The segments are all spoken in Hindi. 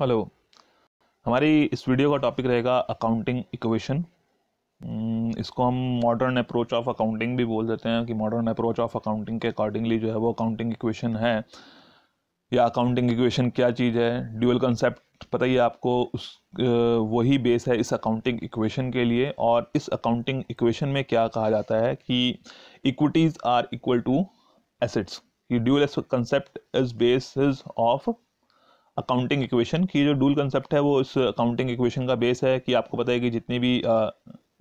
हेलो हमारी इस वीडियो का टॉपिक रहेगा अकाउंटिंग इक्वेशन हम्म, इसको हम मॉडर्न अप्रोच ऑफ अकाउंटिंग भी बोल देते हैं कि मॉडर्न अप्रोच ऑफ अकाउंटिंग के अकॉर्डिंगली जो है वो अकाउंटिंग इक्वेशन है या अकाउंटिंग इक्वेशन क्या चीज़ है ड्यूअल कंसेप्ट पता ही आपको उस वही बेस है इस अकाउंटिंग इक्वेशन के लिए और इस अकाउंटिंग इक्वेशन में क्या कहा जाता है कि equities are equal to assets ये dual concept is basis of accounting equation की जो डूल कंसेप्ट है वो इस अकाउंटिंग इक्वेशन का बेस है कि आपको पता है कि जितनी भी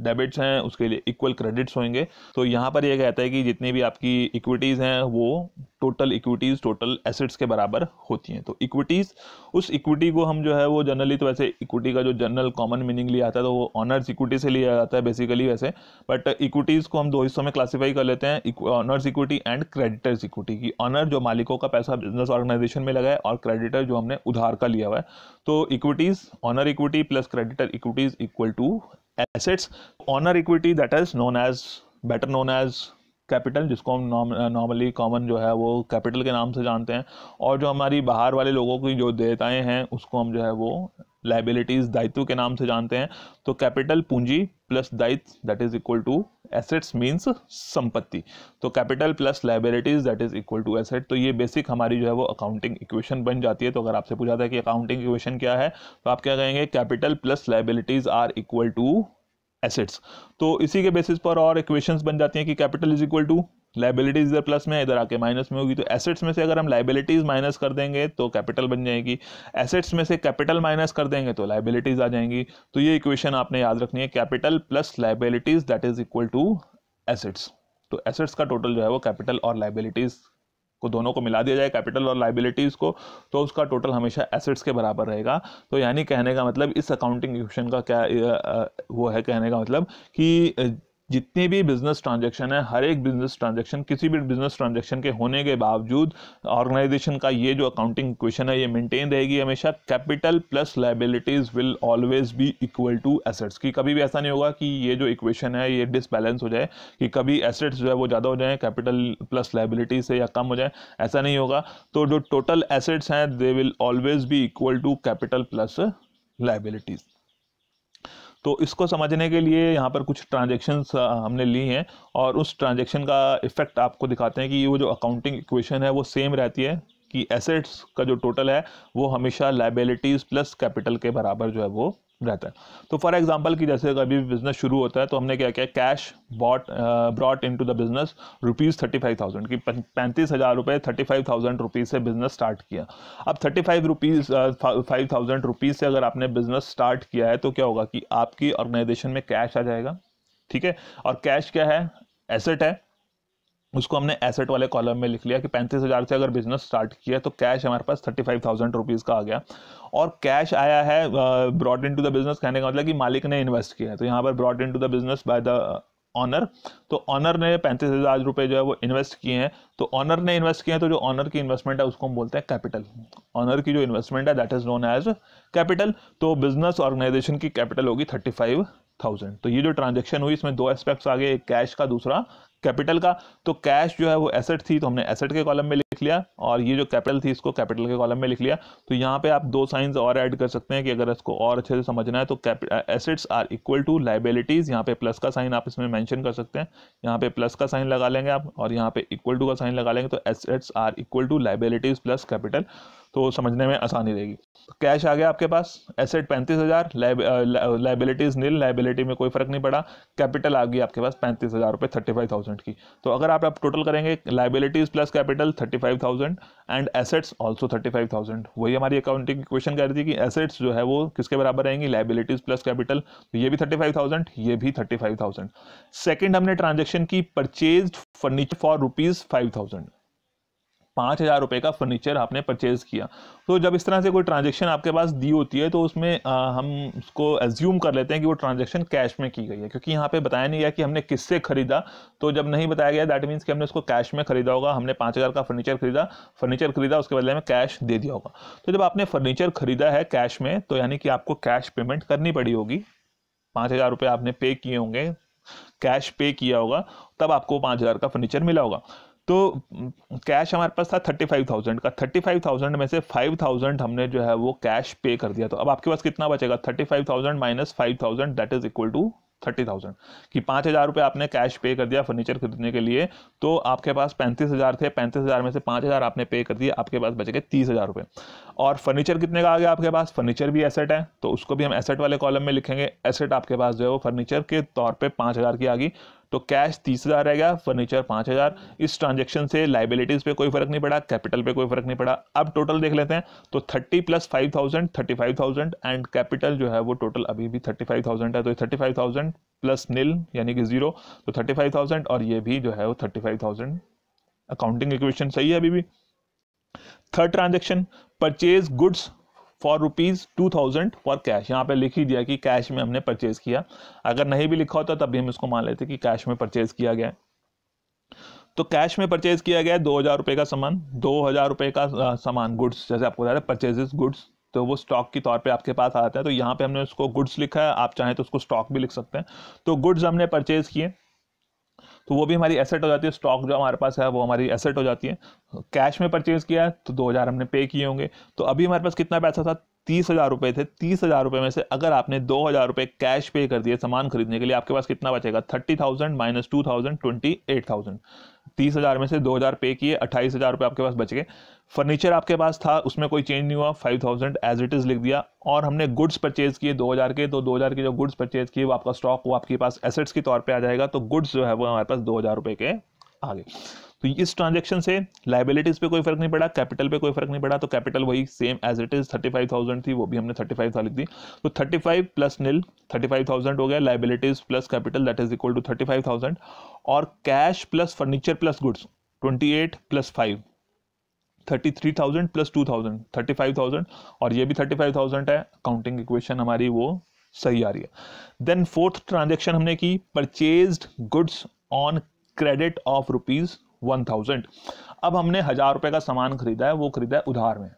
डेबिट्स हैं उसके लिए इक्वल क्रेडिट्स होंगे तो यहाँ पर यह कहता है कि जितनी भी आपकी इक्विटीज़ हैं वो टोटल इक्विटीज़ टोटल एसेट्स के बराबर होती हैं तो इक्विटीज़ उस इक्विटी को हम जो है वो जनरली तो वैसे इक्विटी का जो जनरल कॉमन मीनिंग लिया जाता है तो वो ऑनर्स इक्विटी से लिया जाता है बेसिकली वैसे बट इक्विटीज़ को हम दो हिस्सों में क्लासीफाई कर लेते हैं owners equity and creditors equity की ऑनर जो मालिकों का पैसा बिजनेस ऑर्गेनाइजेशन में लगा है और क्रेडिटर जो हमने उधार का लिया हुआ है तो equities owner equity plus creditor equities equal to assets owner equity that is known as better known as capital जिसको हम नॉर्मली कॉमन uh, जो है वो कैपिटल के नाम से जानते हैं और जो हमारी बाहर वाले लोगों की जो देताएं हैं उसको हम जो है वो लाइबिलिटीज दायित्व के नाम से जानते हैं तो कैपिटल पूंजी प्लस दायित्व that is equal to assets means संपत्ति तो capital plus liabilities that is equal to asset तो ये बेसिक हमारी जो है वो अकाउंटिंग इक्वेशन बन जाती है तो अगर आपसे पूछा था कि अकाउंटिंग इक्वेशन क्या है तो आप क्या कहेंगे capital plus liabilities are equal to assets तो इसी के बेसिस पर और इक्वेशंस बन जाती हैं कि capital is equal to liabilities इधर प्लस में इधर आके माइनस में होगी तो एसेट्स में से अगर हम लाइबिलिटीज माइनस कर देंगे तो कैपिटल बन जाएगी एसेट्स में से कैपिटल माइनस कर देंगे तो लाइबिलिटीज आ जाएंगी तो ये इक्वेशन आपने याद रखनी है capital plus liabilities that is equal to assets तो एसेट्स का टोटल जो है वो कैपिटल और लाइबिलिटीज को दोनों को मिला दिया जाए कैपिटल और लाइबिलिटीज़ को तो उसका टोटल हमेशा एसेट्स के बराबर रहेगा तो यानी कहने का मतलब इस अकाउंटिंग इक्वेशन का क्या वो है कहने का मतलब कि जितनी भी बिजनेस ट्रांजेक्शन है हर एक बिजनेस ट्रांजेक्शन किसी भी बिजनेस ट्रांजेक्शन के होने के बावजूद ऑर्गेनाइजेशन का ये जो अकाउंटिंग क्वेश्चन है ये मेंटेन रहेगी हमेशा capital plus liabilities will always be equal to assets की कभी भी ऐसा नहीं होगा कि ये जो इक्वेशन है ये डिसबैलेंस हो जाए कि कभी एसेट्स जो है वो ज़्यादा हो जाए कैपिटल प्लस लाइबिलिटीज से या कम हो जाए ऐसा नहीं होगा तो जो टोटल एसेट्स हैं they will always be equal to capital plus liabilities तो इसको समझने के लिए यहाँ पर कुछ ट्रांजेक्शन्स हमने ली हैं और उस ट्रांजेक्शन का इफेक्ट आपको दिखाते हैं कि वो जो अकाउंटिंग इक्वेशन है वो सेम रहती है कि एसेट्स का जो टोटल है वो हमेशा लाइबिलिटीज़ प्लस कैपिटल के बराबर जो है वो रहता है तो फॉर एग्जांपल कि जैसे अभी बिजनेस शुरू होता है तो हमने क्या किया cash bought brought into the business rupees thirty five thousand की पैंतीस हज़ार रुपये थर्टी फाइव थाउजेंड रुपीज़ से बिजनेस स्टार्ट किया अब thirty five rupees five thousand rupees से अगर आपने बिजनेस स्टार्ट किया है तो क्या होगा कि आपकी ऑर्गेनाइजेशन में कैश आ जाएगा ठीक है और कैश क्या है एसेट है उसको हमने एसेट वाले कॉलम में लिख लिया कि पैंतीस हज़ार से अगर बिजनेस स्टार्ट किया तो कैश हमारे पास थर्टी फाइव थाउजेंड रुपीज़ का आ गया और कैश आया है brought into the business कहने का मतलब कि मालिक ने इन्वेस्ट किया है तो यहाँ पर brought into the business by the owner तो ऑनर ने पैंतीस हज़ार रुपये जो है वो इन्वेस्ट किए हैं तो ऑनर ने इन्वेस्ट किए हैं तो जो ऑनर की इन्वेस्टमेंट है उसको हम बोलते हैं कैपिटल ऑनर की जो इन्वेस्टमेंट है that is known as capital तो बिजनेस ऑर्गेनाइजेशन की कैपिटल होगी थर्टी फाइव थाउजेंड तो ये जो ट्रांजेक्शन हुई इसमें दो एस्पेक्ट्स आ गए एक कैश का दूसरा कैपिटल का तो कैश जो है वो एसेट थी तो हमने एसेट के कॉलम में लिख लिया और ये जो कैपिटल थी इसको कैपिटल के कॉलम में लिख लिया तो यहाँ पे आप दो साइंस और ऐड कर सकते हैं कि अगर इसको और अच्छे से समझना है तो assets are equal to liabilities यहाँ पे प्लस का साइन आप इसमें मैंशन कर सकते हैं यहाँ पे प्लस का साइन लगा लेंगे आप और यहाँ पे इक्वल टू का साइन लगा लेंगे तो assets are equal to liabilities plus capital तो समझने में आसानी रहेगी तो कैश आ गया आपके पास एसेट पैंतीस हज़ार लाइबिलिटीज़ नील लाइबिलिटी में कोई फ़र्क नहीं पड़ा कैपिटल आ गई आपके पास पैंतीस हज़ार रुपये थर्टी फाइव थाउजेंड की तो अगर आप, आप टोटल करेंगे liabilities plus capital thirty five thousand and assets also thirty five thousand वही हमारी अकाउंटिंग क्वेश्चन कह रही थी कि एसेट्स जो है वो किसके बराबर रहेंगी लाइबिलिटीज़ प्लस कैपिटल तो ये भी थर्टी फाइव थाउजेंड ये भी थर्टी फाइव थाउजेंड सेकेंड हमने ट्रांजेक्शन की purchase furniture for rupees five thousand पाँच हज़ार रुपये का फर्नीचर आपने परचेज़ किया तो जब इस तरह से कोई ट्रांजेक्शन आपके पास दी होती है तो उसमें आ, हम उसको एज्यूम कर लेते हैं कि वो ट्रांजेक्शन कैश में की गई है क्योंकि यहाँ पे बताया नहीं गया कि हमने किससे खरीदा तो जब नहीं बताया गया दैट मीन्स कि हमने उसको कैश में खरीदा होगा हमने पाँच हज़ार का फर्नीचर खरीदा फर्नीचर खरीदा उसके बदले में कैश दे दिया होगा तो जब आपने फर्नीचर खरीदा है कैश में तो यानी कि आपको कैश पेमेंट करनी पड़ी होगी पाँच हज़ार रुपये आपने पे किए होंगे कैश पे किया होगा तब आपको पाँच हज़ार का फर्नीचर मिला होगा तो कैश हमारे पास था थर्टी फाइव थाउजेंड का थर्टी फाइव थाउजेंड में से फाइव थाउजेंड हमने जो है वो कैश पे कर दिया तो अब आपके पास कितना बचेगा thirty five thousand minus five thousand that is equal to thirty thousand कि पाँच हज़ार रुपये आपने कैश पे कर दिया फर्नीचर खरीदने के लिए तो आपके पास पैंतीस हज़ार थे पैंतीस हज़ार में से पाँच हज़ार आपने पे कर दिया आपके पास बच गए तीस हज़ार रुपये और फर्नीचर कितने का आ गया आपके पास फर्नीचर भी एसेट है तो उसको भी हम एसेट वाले कॉलम में लिखेंगे एसेट आपके पास जो है वो फर्नीचर के तौर पर पाँच हज़ार की आ गई तो कैश तीस हज़ार रहेगा फर्नीचर पाँच हज़ार इस ट्रांजेक्शन से लाइबिलिटीज़ पे कोई फर्क नहीं पड़ा कैपिटल पे कोई फर्क नहीं पड़ा अब टोटल देख लेते हैं तो thirty plus five thousand thirty five thousand and capital जो है वो टोटल अभी भी थर्टी फाइव थाउजेंड है तो thirty five thousand plus nil यानी कि जीरो तो थर्टी फाइव थाउजेंड और ये भी जो है वो thirty five thousand accounting equation सही है अभी भी third transaction purchase goods for rupees two thousand for cash यहाँ पे लिख ही दिया कि कैश में हमने परचेज़ किया अगर नहीं भी लिखा होता तब भी हम इसको मान लेते कि कैश में परचेज़ किया गया तो कैश में परचेज़ किया गया दो हज़ार रुपए का सामान दो हज़ार रुपए का सामान गुड्स जैसे आपको बता रहे परचेजेस गुड्स तो वो स्टॉक के तौर पे आपके पास आता है तो यहाँ पे हमने उसको गुड्स लिखा है आप चाहें तो उसको स्टॉक भी लिख सकते हैं तो गुड्स हमने परचेज़ किए तो वो भी हमारी एसेट हो जाती है स्टॉक जो हमारे पास है वो हमारी एसेट हो जाती है कैश में परचेज किया तो दो हज़ार हमने पे किए होंगे तो अभी हमारे पास कितना पैसा था तीस हज़ार रुपये थे तीस हज़ार रुपये में से अगर आपने दो हज़ार रुपये कैश पे कर दिए सामान खरीदने के लिए आपके पास कितना बचेगा thirty thousand minus two thousand twenty eight thousand तीस हज़ार में से दो हज़ार पे किए अट्ठाईस हज़ार रुपये आपके पास बच गए फर्नीचर आपके पास था उसमें कोई चेंज नहीं हुआ five thousand as it is लिख दिया और हमने गुड्स परचेज किए दो हज़ार के तो दो हज़ार के जो गुड्स परचेज किए वो आपका स्टॉक वो आपके पास एसेट्स के तौर पर आ जाएगा तो गुड्स जो है वो हमारे पास दो हज़ार रुपये के आगे तो इस ट्रांजेक्शन से लाइबिलिटीज पे कोई फर्क नहीं पड़ा कैपिटल पे कोई फर्क नहीं पड़ा तो कैपिटल वही same as it is thirty five thousand थी वो भी हमने थर्टी फाइव था लिख दी तो thirty five plus nil thirty five thousand हो गया liabilities plus capital that is equal to thirty five thousand और cash plus furniture plus goods twenty eight plus five thirty three thousand plus two thousand thirty five thousand और ये भी थर्टी फाइव थाउजेंड है अकाउंटिंग इक्वेशन हमारी वो सही आ रही है देन फोर्थ ट्रांजेक्शन हमने की purchase goods on credit of rupees one thousand अब हमने हज़ार रुपए का सामान खरीदा है वो खरीदा है उधार में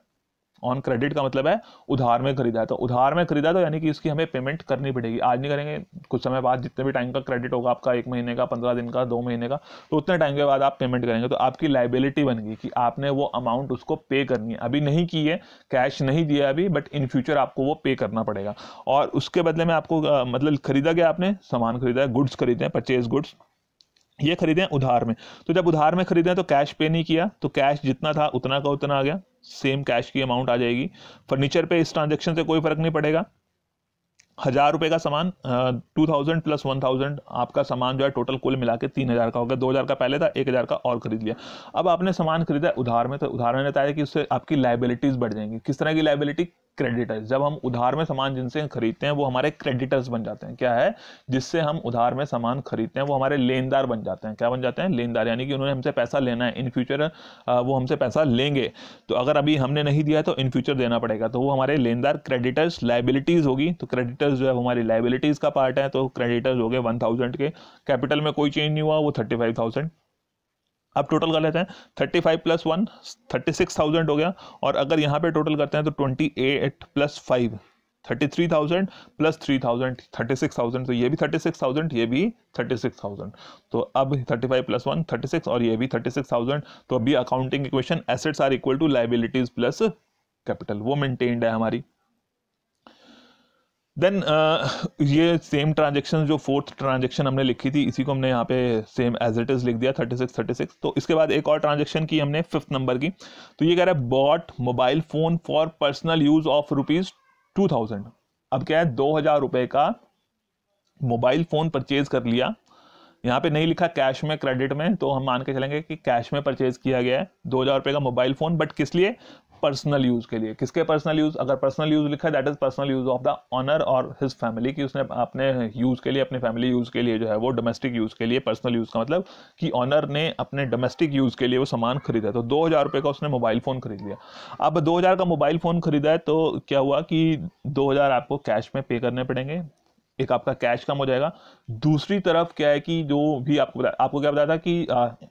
ऑन क्रेडिट का मतलब है उधार में खरीदा है तो उधार में खरीदा तो यानी कि इसकी हमें पेमेंट करनी पड़ेगी आज नहीं करेंगे कुछ समय बाद जितने भी टाइम का क्रेडिट होगा आपका एक महीने का पंद्रह दिन का दो महीने का तो उतने टाइम के बाद आप पेमेंट करेंगे तो आपकी लाइबिलिटी बन गई कि आपने वो अमाउंट उसको पे करनी है अभी नहीं की है कैश नहीं दिया अभी बट इन फ्यूचर आपको वो पे करना पड़ेगा और उसके बदले में आपको मतलब खरीदा गया आपने सामान खरीदा है गुड्स खरीदे हैं परचेज गुड्स ये खरीदें उधार में तो जब उधार में खरीदें तो कैश पे नहीं किया तो कैश जितना था उतना का उतना आ गया सेम कैश की अमाउंट आ जाएगी फर्नीचर पे इस ट्रांजेक्शन से कोई फर्क नहीं पड़ेगा हज़ार रुपये का सामान two thousand plus one thousand आपका सामान जो है टोटल कुल मिला के तीन हज़ार का हो गया दो हज़ार का पहले था एक हज़ार का और खरीद लिया अब आपने सामान खरीदा उधार में तो उधार में बताया कि उससे आपकी लाइबिलिटीज़ बढ़ जाएंगी किस तरह की लाइबिलिटी क्रेडिटर्स जब हम उधार में सामान जिनसे खरीदते हैं वो हमारे क्रेडिटर्स बन जाते हैं क्या है जिससे हम उधार में सामान खरीदते हैं वो हमारे लेनदार बन जाते हैं क्या बन जाते हैं लेनदार यानी कि उन्होंने हमसे पैसा लेना है इन फ्यूचर वो हमसे पैसा लेंगे तो अगर अभी हमने नहीं दिया तो इन फ्यूचर देना पड़ेगा तो वो हमारे लेनदार क्रेडिटर्स लाइबिलिटीज़ होगी तो क्रेडिटर्स जो है हमारी लाइबिलिटीज़ का पार्ट है तो क्रेडिटर्स हो गए वन थाउजेंड के कैपिटल में कोई चेंज नहीं हुआ वो थर्टी फाइव थाउजेंड अब टोटल कर लेते हैं thirty five plus one thirty six thousand हो गया और अगर यहाँ पे टोटल करते हैं तो twenty eight plus five thirty three thousand plus three thousand thirty six thousand तो ये भी थर्टी सिक्स थाउजेंड ये भी थर्टी सिक्स थाउजेंड तो अब thirty five plus one thirty six और ये भी थर्टी सिक्स थाउजेंड तो अभी accounting equation assets are equal to liabilities plus capital वो मेंटेन्ड है हमारी देन uh, ये सेम ट्रांजेक्शन जो फोर्थ ट्रांजेक्शन हमने लिखी थी इसी को हमने यहाँ पे सेम एज इट इज़ लिख दिया थर्टी सिक्स थर्टी सिक्स तो इसके बाद एक और ट्रांजेक्शन की हमने फिफ्थ नंबर की तो ये कह रहा है bought mobile phone for personal use of rupees two thousand अब क्या है दो हज़ार रुपये का मोबाइल फ़ोन परचेज़ कर लिया यहाँ पे नहीं लिखा कैश में क्रेडिट में तो हम मान के चलेंगे कि कैश में परचेज किया गया है दो हज़ार रुपये का मोबाइल फ़ोन बट किस लिए पर्सनल यूज के लिए किसके पर्सनल यूज अगर पर्सनल यूज लिखा है that is personal use of the owner और हिज फैमिली कि उसने अपने यूज के लिए अपने फैमिली यूज के लिए जो है वो डोमेस्टिक यूज के लिए पर्सनल यूज का मतलब कि ऑनर ने अपने डोमेस्टिक यूज के लिए वो सामान खरीदा तो दो हजार रुपये का उसने मोबाइल फोन खरीद लिया अब दो हजार का मोबाइल फोन खरीदा है तो क्या हुआ कि दो हजार आपको कैश में पे करने पड़ेंगे एक आपका कैश कम हो जाएगा दूसरी तरफ क्या है कि जो भी आपको आपको क्या बताया था कि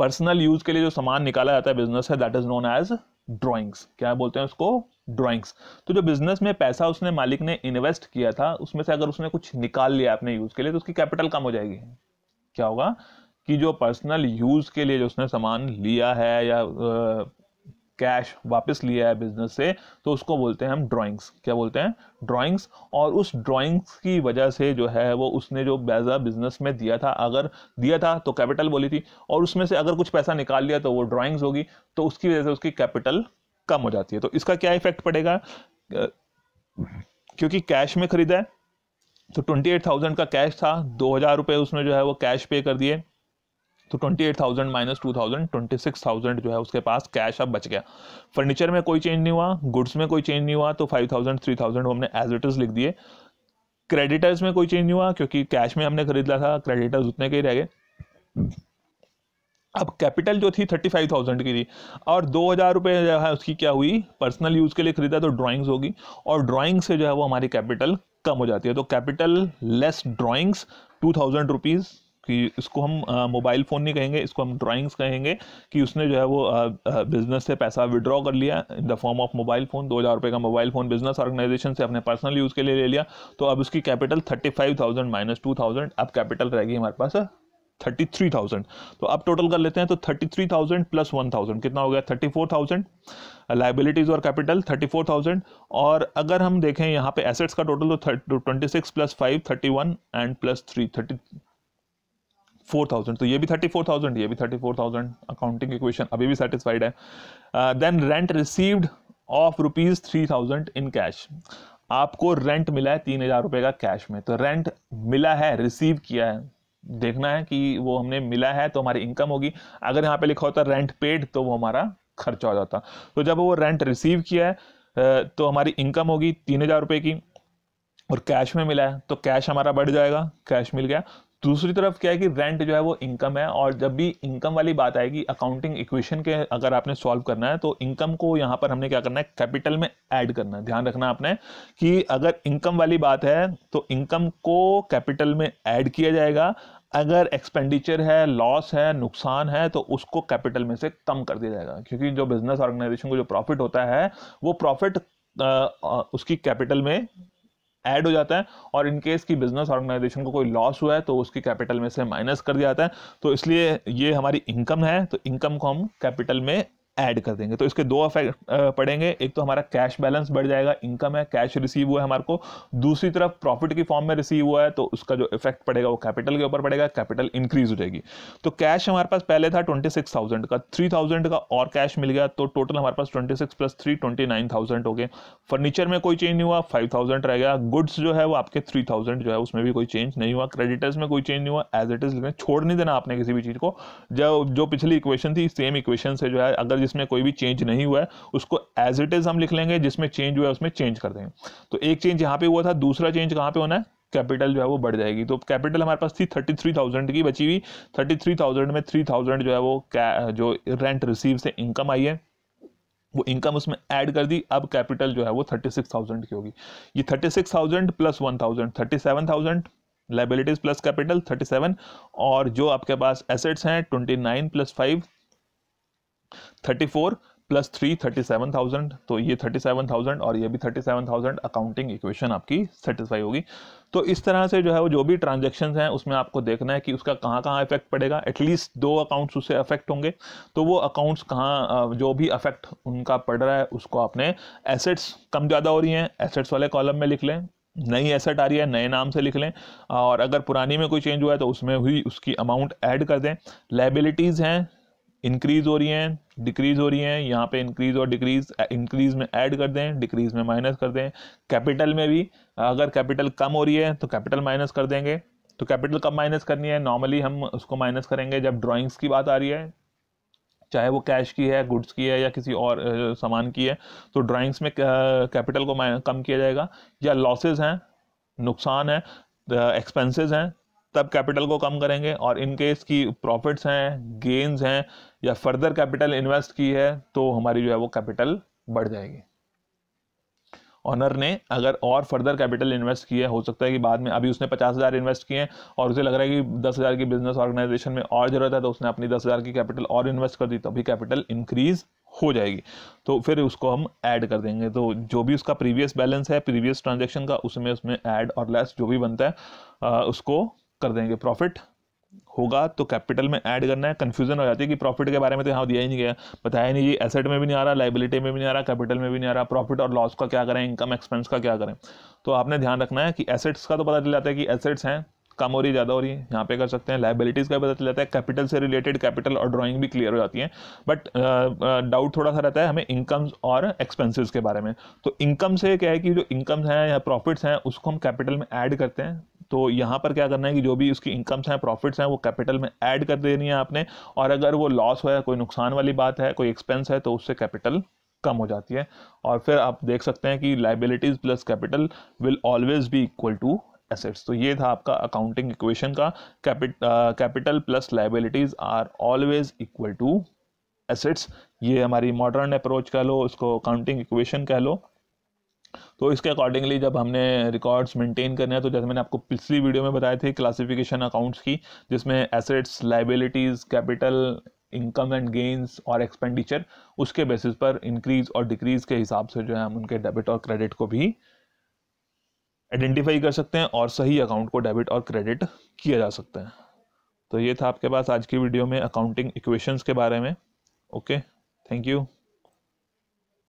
पर्सनल यूज के लिए जो सामान निकाला जाता है बिजनेस है that is known as drawings क्या बोलते हैं उसको ड्रॉइंग्स तो जो बिजनेस में पैसा उसने मालिक ने इन्वेस्ट किया था उसमें से अगर उसने कुछ निकाल लिया अपने यूज के लिए तो उसकी कैपिटल कम हो जाएगी क्या होगा कि जो पर्सनल यूज के लिए जो उसने सामान लिया है या कैश वापस लिया है बिजनेस से तो उसको बोलते हैं हम ड्राइंग्स क्या बोलते हैं ड्राइंग्स और उस ड्राइंग्स की वजह से जो है वो उसने जो पैसा बिजनेस में दिया था अगर दिया था तो कैपिटल बोली थी और उसमें से अगर कुछ पैसा निकाल लिया तो वो ड्राइंग्स होगी तो उसकी वजह से उसकी कैपिटल कम हो जाती है तो इसका क्या इफेक्ट पड़ेगा क्योंकि कैश में खरीदा है तो ट्वेंटी एट थाउजेंड का कैश था दो हज़ार रुपये उसने जो है वो कैश पे कर दिए तो 28,000 माइनस टू थाउजेंड जो है उसके पास कैश अब बच गया फर्नीचर में कोई चेंज नहीं हुआ गुड्स में कोई चेंज नहीं हुआ तो 5,000 3,000 हमने एज इट इज़ लिख दिए क्रेडिटर्स में कोई चेंज नहीं हुआ क्योंकि कैश में हमने खरीदा था क्रेडिटर्स उतने के ही रह गए अब कैपिटल जो थी थर्टी फाइव थाउजेंड की थी और दो हज़ार रुपये जो है उसकी क्या हुई पर्सनल यूज़ के लिए खरीदा तो ड्रॉइंग्स होगी और ड्राइंग से जो है वो हमारी कैपिटल कम हो जाती है तो capital less drawings two thousand rupees कि इसको हम मोबाइल फ़ोन नहीं कहेंगे इसको हम ड्राइंग्स कहेंगे कि उसने जो है वो बिज़नेस से पैसा विड्रॉ कर लिया in the form of mobile phone दो हज़ार रुपये का मोबाइल फ़ोन बिज़नेस ऑर्गेनाइजेशन से अपने पर्सनल यूज़ के लिए ले लिया तो अब उसकी capital thirty five thousand minus two thousand अब कैपिटल रहेगी हमारे पास थर्टी थ्री थाउजेंड तो अब टोटल कर लेते हैं तो thirty three thousand plus one thousand कितना हो गया थर्टी फोर थाउजेंड लाइबिलिटीज़ और कैपिटल थर्टी फोर थाउजेंड और अगर हम देखें यहाँ पे एसेट्स का टोटल तो twenty six plus five thirty one and plus three thirty four तो ये भी 34,000 ये भी 34,000 अकाउंटिंग इक्वेशन अभी भी सेटिस्फाइड है then rent received of rupees three in cash आपको रेंट मिला है तीन हज़ार रुपये का कैश में तो रेंट मिला है रिसीव किया है देखना है कि वो हमने मिला है तो हमारी इनकम होगी अगर यहाँ पे लिखा होता रेंट पेड तो वो हमारा खर्चा हो जाता तो जब वो रेंट रिसीव किया है uh, तो हमारी इनकम होगी तीन हज़ार रुपये की और कैश में मिला है तो कैश हमारा बढ़ जाएगा कैश मिल गया दूसरी तरफ क्या है कि रेंट जो है वो इनकम है और जब भी इनकम वाली बात आएगी अकाउंटिंग इक्वेशन के अगर आपने सॉल्व करना है तो इनकम को यहाँ पर हमने क्या करना है कैपिटल में ऐड करना है ध्यान रखना आपने कि अगर इनकम वाली बात है तो इनकम को कैपिटल में ऐड किया जाएगा अगर एक्सपेंडिचर है लॉस है नुकसान है तो उसको कैपिटल में से कम कर दिया जाएगा क्योंकि जो बिजनेस ऑर्गेनाइजेशन को जो प्रॉफिट होता है वो प्रॉफिट उसकी कैपिटल में ऐड हो जाता है और इन केस की बिजनेस ऑर्गेनाइजेशन को कोई लॉस हुआ है तो उसकी कैपिटल में से माइनस कर दिया जाता है तो इसलिए ये हमारी इनकम है तो इनकम को हम कैपिटल में ऐड कर देंगे तो इसके दो अफेक्ट पड़ेंगे एक तो हमारा कैश बैलेंस बढ़ जाएगा इनकम है कैश रिसीव हुआ है हमारे को दूसरी तरफ प्रॉफिट की फॉर्म में रिसीव हुआ है तो उसका जो इफेक्ट पड़ेगा वो कैपिटल के ऊपर पड़ेगा कैपिटल इंक्रीज हो जाएगी तो कैश हमारे पास पहले था ट्वेंटी सिक्स थाउजेंड का थ्री थाउजेंड का और कैश मिल गया तो टोटल हमारे पास twenty six plus three twenty nine thousand हो गए फर्नीचर में कोई चेंज नहीं हुआ फाइव थाउजेंड रह गया गुड्स जो है वो आपके थ्री थाउजेंड जो है उसमें भी कोई चेंज नहीं हुआ क्रेडिटर्स में कोई चेंज नहीं हुआ एज इट इज लेकिन छोड़ नहीं देना आपने किसी भी चीज़ को जो जो पिछली इक्वेशन थी सेम इक्वेशन से जो है अगर जिस जिसमें कोई भी चेंज नहीं हुआ है उसको एज इट इज़ हम लिख लेंगे जिसमें चेंज हुआ है उसमें चेंज कर देंगे तो एक चेंज यहाँ पे हुआ था दूसरा चेंज कहाँ पे होना है कैपिटल जो है वो बढ़ जाएगी तो कैपिटल हमारे पास थी थर्टी थ्री थाउजेंड की बची हुई थर्टी थ्री थाउजेंड में थ्री थाउजेंड जो है वो जो रेंट रिसीव से इनकम आई है वो इनकम उसमें ऐड कर दी अब कैपिटल जो है वो थर्टी सिक्स थाउजेंड की होगी ये thirty six thousand plus one thousand thirty seven thousand liabilities plus capital thirty seven और जो आपके पास एसेट्स हैं twenty nine plus five thirty four plus three thirty seven thousand तो ये थर्टी सेवन थाउजेंड और ये भी thirty seven thousand accounting equation आपकी सेटिस्फाई होगी तो इस तरह से जो है वो जो भी ट्रांजेक्शन हैं उसमें आपको देखना है कि उसका कहाँ कहाँ इफेक्ट पड़ेगा एटलीस्ट दो अकाउंट्स उससे अफेक्ट होंगे तो वो अकाउंट्स कहाँ जो भी अफेक्ट उनका पड़ रहा है उसको आपने एसेट्स कम ज़्यादा हो रही हैं एसेट्स वाले कॉलम में लिख लें नई एसेट आ रही है नए नाम से लिख लें और अगर पुरानी में कोई चेंज हुआ है तो उसमें हुई उसकी अमाउंट ऐड कर दें लाइबिलिटीज़ हैं इंक्रीज हो रही हैं डिक्रीज हो रही हैं यहाँ पे इंक्रीज और डिक्रीज इंक्रीज में ऐड कर दें डिक्रीज में माइनस कर दें कैपिटल में भी अगर कैपिटल कम हो रही है तो कैपिटल माइनस कर देंगे तो कैपिटल कब माइनस करनी है नॉर्मली हम उसको माइनस करेंगे जब ड्राइंग्स की बात आ रही है चाहे वो कैश की है गुड्स की है या किसी और सामान की है तो ड्राइंग्स में कैपिटल को कम किया जाएगा या लॉसेज हैं नुकसान है एक्सपेंसेस हैं तब कैपिटल को कम करेंगे और इनकेस की प्रॉफिट्स हैं गेंस हैं या फर्दर कैपिटल इन्वेस्ट की है तो हमारी जो है वो कैपिटल बढ़ जाएगी ऑनर ने अगर और फर्दर कैपिटल इन्वेस्ट किया हो सकता है कि बाद में अभी उसने पचास हज़ार इन्वेस्ट किए हैं और उसे लग रहा है कि दस हज़ार की बिजनेस ऑर्गेनाइजेशन में और ज़रूरत है तो उसने अपनी दस हज़ार की कैपिटल और इन्वेस्ट कर दी तभी तो अभी कैपिटल इंक्रीज़ हो जाएगी तो फिर उसको हम ऐड कर देंगे तो जो भी उसका प्रीवियस बैलेंस है प्रीवियस ट्रांजेक्शन का उसमें उसमें ऐड और लेस जो भी बनता है उसको कर देंगे प्रॉफिट होगा तो कैपिटल में ऐड करना है कन्फ्यूजन हो जाती है कि प्रॉफिट के बारे में तो यहाँ दिया ही नहीं गया बताया नहीं जी एसेट में भी नहीं आ रहा लाइबिलिटी में भी नहीं आ रहा कैपिटल में भी नहीं आ रहा प्रॉफिट और लॉस का क्या करें इनकम एक्सपेंस का क्या करें तो आपने ध्यान रखना है कि एसेट्स का तो पता चल जाता है कि एसेट्स हैं कम हो रही ज़्यादा हो रही है यहाँ पे कर सकते हैं लाइबिलिटीज़ का भी पता चल जाता है कैपिटल से रिलेटेड कैपिटल और ड्राइंग भी क्लियर हो जाती है बट डाउट थोड़ा सा रहता है हमें इनकम्स और एक्सपेंसेस के बारे में तो इनकम से क्या है कि जो इनकम्स हैं या प्रॉफिट्स हैं उसको हम कैपिटल में ऐड करते हैं तो यहाँ पर क्या करना है कि जो भी उसकी इनकम्स हैं प्रॉफिट्स हैं वो कैपिटल में ऐड कर देनी है आपने और अगर वो लॉस हो या कोई नुकसान वाली बात है कोई एक्सपेंस है तो उससे कैपिटल कम हो जाती है और फिर आप देख सकते हैं कि liabilities plus capital will always be equal to assets तो ये था आपका अकाउंटिंग इक्वेशन का capital plus liabilities are always equal to assets ये हमारी मॉडर्न अप्रोच कह लो उसको अकाउंटिंग इक्वेशन कह लो तो इसके अकॉर्डिंगली जब हमने रिकॉर्ड्स मेंटेन करने हैं तो जैसे मैंने आपको पिछली वीडियो में बताए थे क्लासिफिकेशन अकाउंट्स की जिसमें assets liabilities capital income and gains और एक्सपेंडिचर उसके बेसिस पर इंक्रीज और डिक्रीज के हिसाब से जो है हम उनके डेबिट और क्रेडिट को भी आइडेंटिफाई कर सकते हैं और सही अकाउंट को डेबिट और क्रेडिट किया जा सकता है तो ये था आपके पास आज की वीडियो में अकाउंटिंग इक्वेशंस के बारे में ओके थैंक यू